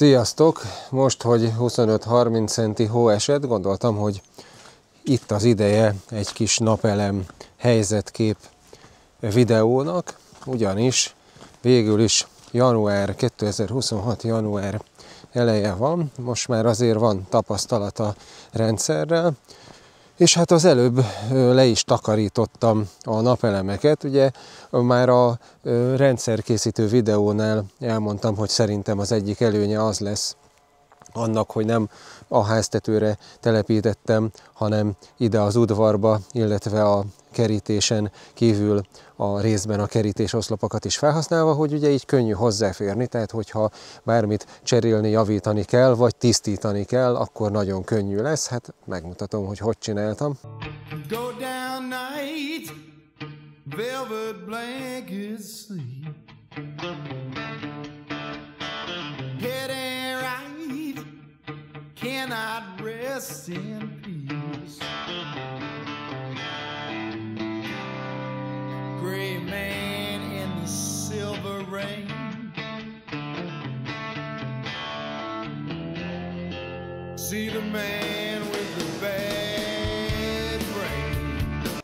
Sziasztok! Most, hogy 25-30 centi hó esett, gondoltam, hogy itt az ideje egy kis napelem helyzetkép videónak, ugyanis végül is január 2026. január eleje van, most már azért van tapasztalata rendszerrel, és hát az előbb le is takarítottam a napelemeket, ugye már a rendszerkészítő videónál elmondtam, hogy szerintem az egyik előnye az lesz, annak, hogy nem a háztetőre telepítettem, hanem ide az udvarba, illetve a kerítésen kívül a részben a kerítés oszlopokat is felhasználva, hogy ugye így könnyű hozzáférni, tehát hogyha bármit cserélni, javítani kell, vagy tisztítani kell, akkor nagyon könnyű lesz. Hát megmutatom, hogy hogy csináltam. Go down night, velvet blanket sleep. cannot rest in peace. Gray man in the silver rain. See the man with the bad brain.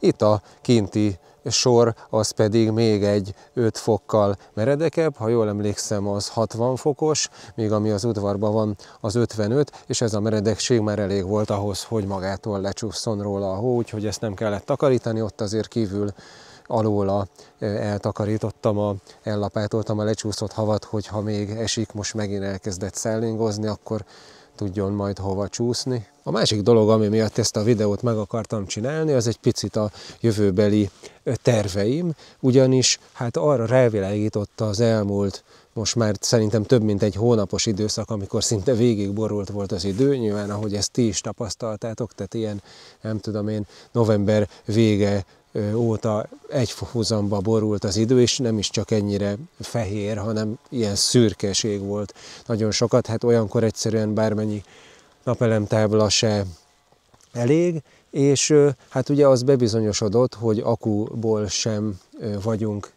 Itt a kinti sor az pedig még egy 5 fokkal meredekebb, ha jól emlékszem az 60 fokos, még ami az udvarban van az 55, és ez a meredekség már elég volt ahhoz, hogy magától lecsúszson róla a hó, úgyhogy ezt nem kellett takarítani, ott azért kívül alóla e, eltakarítottam, a, ellapátoltam a lecsúszott havat, hogyha még esik, most megint elkezdett szellingozni, akkor tudjon majd hova csúszni. A másik dolog, ami miatt ezt a videót meg akartam csinálni, az egy picit a jövőbeli terveim, ugyanis hát arra rávilágította az elmúlt most már szerintem több mint egy hónapos időszak, amikor szinte végig borult volt az idő, nyilván ahogy ezt ti is tapasztaltátok, tehát ilyen, nem tudom én, november vége óta egyfohozamba borult az idő, és nem is csak ennyire fehér, hanem ilyen szürkeség volt nagyon sokat. Hát olyankor egyszerűen bármennyi napelemtábla se elég, és hát ugye az bebizonyosodott, hogy akuból sem vagyunk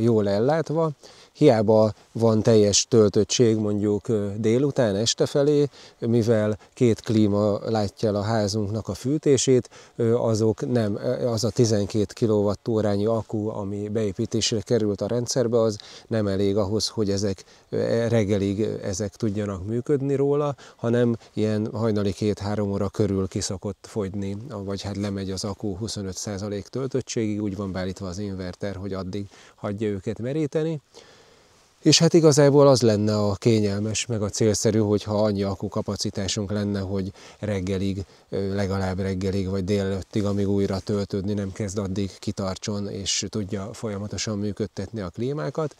jól ellátva, hiába van teljes töltöttség mondjuk délután, este felé, mivel két klíma látja el a házunknak a fűtését, azok nem, az a 12 kWh akku, ami beépítésre került a rendszerbe, az nem elég ahhoz, hogy ezek reggelig ezek tudjanak működni róla, hanem ilyen hajnali két-három óra körül kiszokott fogyni, vagy hát lemegy az akku 25% töltöttségig, úgy van beállítva az inverter, hogy addig hagyja őket meríteni. És hát igazából az lenne a kényelmes, meg a célszerű, hogyha annyi kapacitásunk lenne, hogy reggelig, legalább reggelig, vagy délelőttig, amíg újra töltődni nem kezd, addig kitartson, és tudja folyamatosan működtetni a klímákat.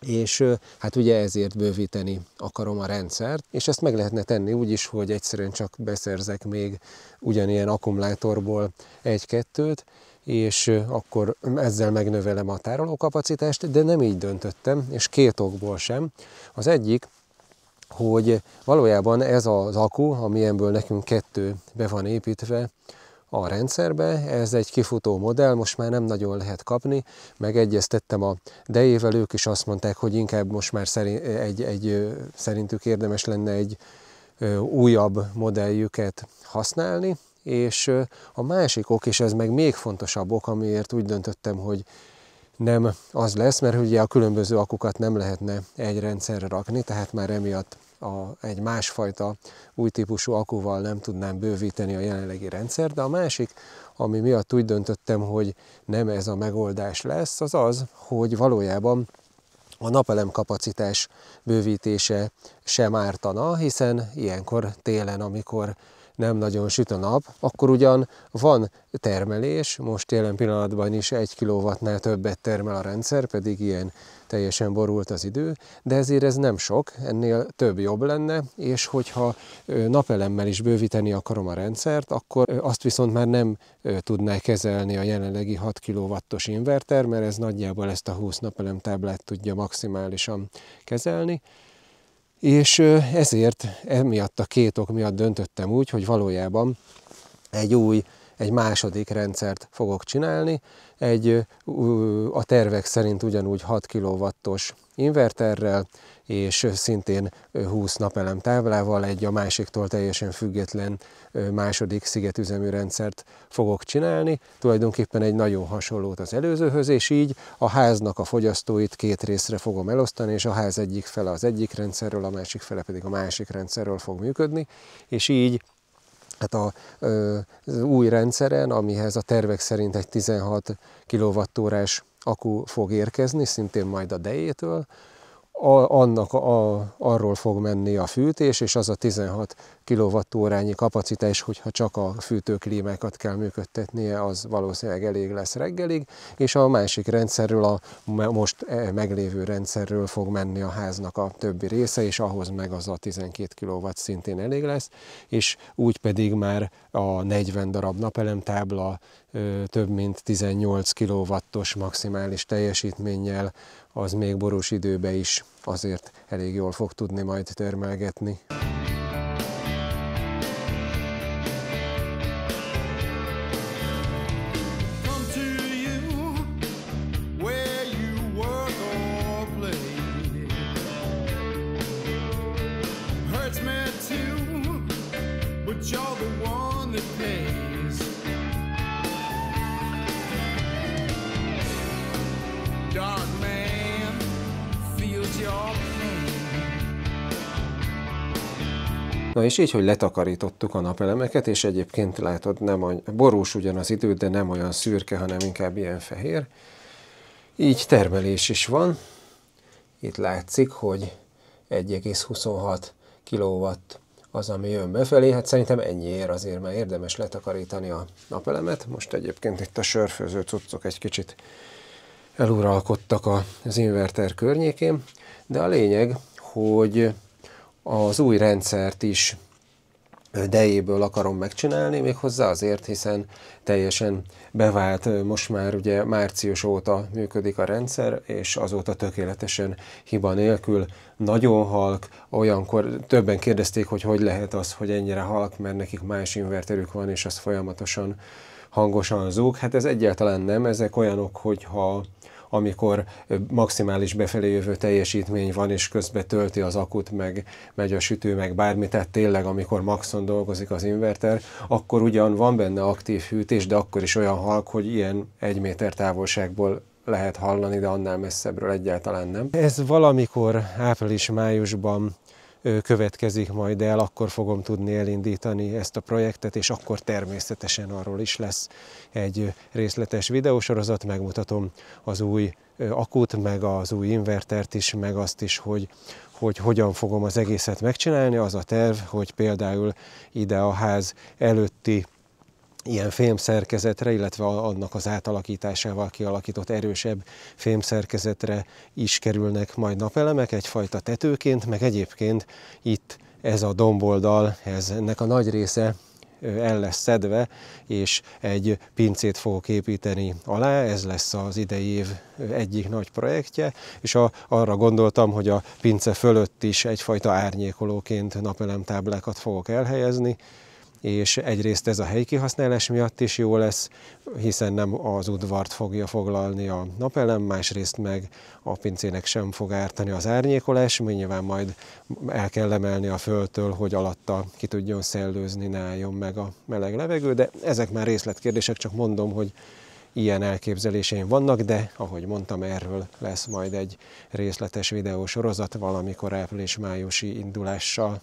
És hát ugye ezért bővíteni akarom a rendszert, és ezt meg lehetne tenni úgy is, hogy egyszerűen csak beszerzek még ugyanilyen akkumulátorból egy-kettőt, és akkor ezzel megnövelem a tárolókapacitást, de nem így döntöttem, és két okból sem. Az egyik, hogy valójában ez az akku, amilyenből nekünk kettő be van építve, a rendszerbe. Ez egy kifutó modell, most már nem nagyon lehet kapni. Megegyeztettem a dejével, ők is azt mondták, hogy inkább most már szerint, egy, egy, szerintük érdemes lenne egy újabb modelljüket használni, és a másik ok, és ez meg még fontosabb ok, amiért úgy döntöttem, hogy nem az lesz, mert ugye a különböző akukat nem lehetne egy rendszerre rakni, tehát már emiatt a, egy másfajta új típusú akuval nem tudnám bővíteni a jelenlegi rendszer, de a másik, ami miatt úgy döntöttem, hogy nem ez a megoldás lesz, az az, hogy valójában a napelem kapacitás bővítése sem ártana, hiszen ilyenkor télen, amikor nem nagyon süt a nap, akkor ugyan van termelés, most jelen pillanatban is egy kilowattnál többet termel a rendszer, pedig ilyen teljesen borult az idő, de ezért ez nem sok, ennél több jobb lenne, és hogyha napelemmel is bővíteni akarom a rendszert, akkor azt viszont már nem tudná kezelni a jelenlegi 6 kW-os inverter, mert ez nagyjából ezt a 20 napelem táblát tudja maximálisan kezelni, és ezért emiatt a két ok miatt döntöttem úgy, hogy valójában egy új, egy második rendszert fogok csinálni, egy a tervek szerint ugyanúgy 6 kW-os inverterrel és szintén 20 napelem táblával egy a másiktól teljesen független második szigetüzemű rendszert fogok csinálni. Tulajdonképpen egy nagyon hasonlót az előzőhöz, és így a háznak a fogyasztóit két részre fogom elosztani, és a ház egyik fele az egyik rendszerről, a másik fele pedig a másik rendszerről fog működni, és így hát a, az új rendszeren, amihez a tervek szerint egy 16 kWh-s akku fog érkezni, szintén majd a dejétől, annak a, arról fog menni a fűtés, és az a 16 kilovattórányi kapacitás, hogyha csak a fűtőklímákat kell működtetnie, az valószínűleg elég lesz reggelig, és a másik rendszerről, a most e, meglévő rendszerről fog menni a háznak a többi része, és ahhoz meg az a 12 kW szintén elég lesz, és úgy pedig már a 40 darab napelemtábla több mint 18 kw maximális teljesítménnyel az még borús időbe is azért elég jól fog tudni majd termelgetni. Na és így, hogy letakarítottuk a napelemeket, és egyébként látod, nem any- borús ugyan az idő, de nem olyan szürke, hanem inkább ilyen fehér. Így termelés is van. Itt látszik, hogy 1,26 kW az, ami jön befelé. Hát szerintem ennyiért azért már érdemes letakarítani a napelemet. Most egyébként itt a sörfőző cuccok egy kicsit eluralkodtak az inverter környékén, de a lényeg, hogy az új rendszert is dejéből akarom megcsinálni, méghozzá azért, hiszen teljesen bevált, most már ugye március óta működik a rendszer, és azóta tökéletesen hiba nélkül, nagyon halk, olyankor többen kérdezték, hogy hogy lehet az, hogy ennyire halk, mert nekik más inverterük van, és az folyamatosan hangosan zúg. Hát ez egyáltalán nem, ezek olyanok, hogyha amikor maximális befelé jövő teljesítmény van, és közbe tölti az akut, meg megy a sütő, meg bármi, tehát tényleg, amikor maxon dolgozik az inverter, akkor ugyan van benne aktív hűtés, de akkor is olyan halk, hogy ilyen egy méter távolságból lehet hallani, de annál messzebbről egyáltalán nem. Ez valamikor április-májusban következik majd el, akkor fogom tudni elindítani ezt a projektet, és akkor természetesen arról is lesz egy részletes videósorozat, megmutatom az új akut, meg az új invertert is, meg azt is, hogy, hogy hogyan fogom az egészet megcsinálni. Az a terv, hogy például ide a ház előtti ilyen fémszerkezetre, illetve annak az átalakításával kialakított erősebb fémszerkezetre is kerülnek majd napelemek egyfajta tetőként, meg egyébként itt ez a domboldal, ez ennek a nagy része el lesz szedve, és egy pincét fogok építeni alá, ez lesz az idei év egyik nagy projektje, és a, arra gondoltam, hogy a pince fölött is egyfajta árnyékolóként napelemtáblákat fogok elhelyezni, és egyrészt ez a helyi kihasználás miatt is jó lesz, hiszen nem az udvart fogja foglalni a napelem, másrészt meg a pincének sem fog ártani az árnyékolás, mert nyilván majd el kell emelni a földtől, hogy alatta ki tudjon szellőzni, ne álljon meg a meleg levegő, de ezek már részletkérdések, csak mondom, hogy ilyen elképzeléseim vannak, de ahogy mondtam, erről lesz majd egy részletes videósorozat valamikor április-májusi indulással.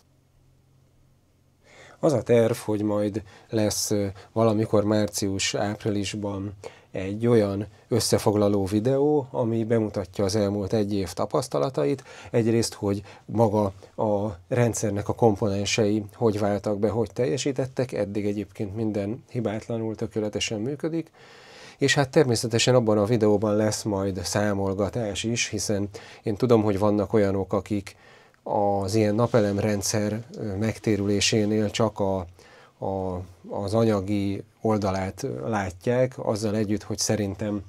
Az a terv, hogy majd lesz valamikor március-áprilisban egy olyan összefoglaló videó, ami bemutatja az elmúlt egy év tapasztalatait. Egyrészt, hogy maga a rendszernek a komponensei hogy váltak be, hogy teljesítettek, eddig egyébként minden hibátlanul, tökéletesen működik, és hát természetesen abban a videóban lesz majd számolgatás is, hiszen én tudom, hogy vannak olyanok, akik az ilyen napelemrendszer megtérülésénél csak a, a, az anyagi oldalát látják, azzal együtt, hogy szerintem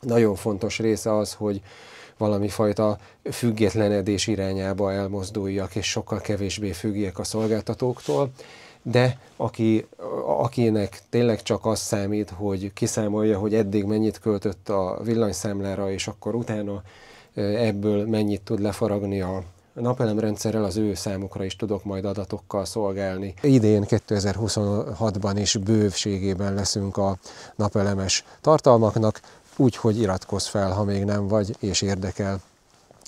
nagyon fontos része az, hogy valami fajta függetlenedés irányába elmozduljak, és sokkal kevésbé függjek a szolgáltatóktól, de aki, akinek tényleg csak az számít, hogy kiszámolja, hogy eddig mennyit költött a villanyszámlára, és akkor utána ebből mennyit tud lefaragni a, napelemrendszerrel az ő számukra is tudok majd adatokkal szolgálni. Idén 2026-ban is bővségében leszünk a napelemes tartalmaknak, úgyhogy iratkozz fel, ha még nem vagy és érdekel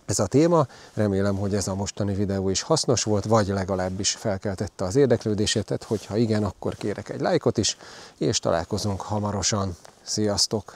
ez a téma. Remélem, hogy ez a mostani videó is hasznos volt, vagy legalábbis felkeltette az érdeklődését, hogyha igen, akkor kérek egy lájkot is, és találkozunk hamarosan. Sziasztok!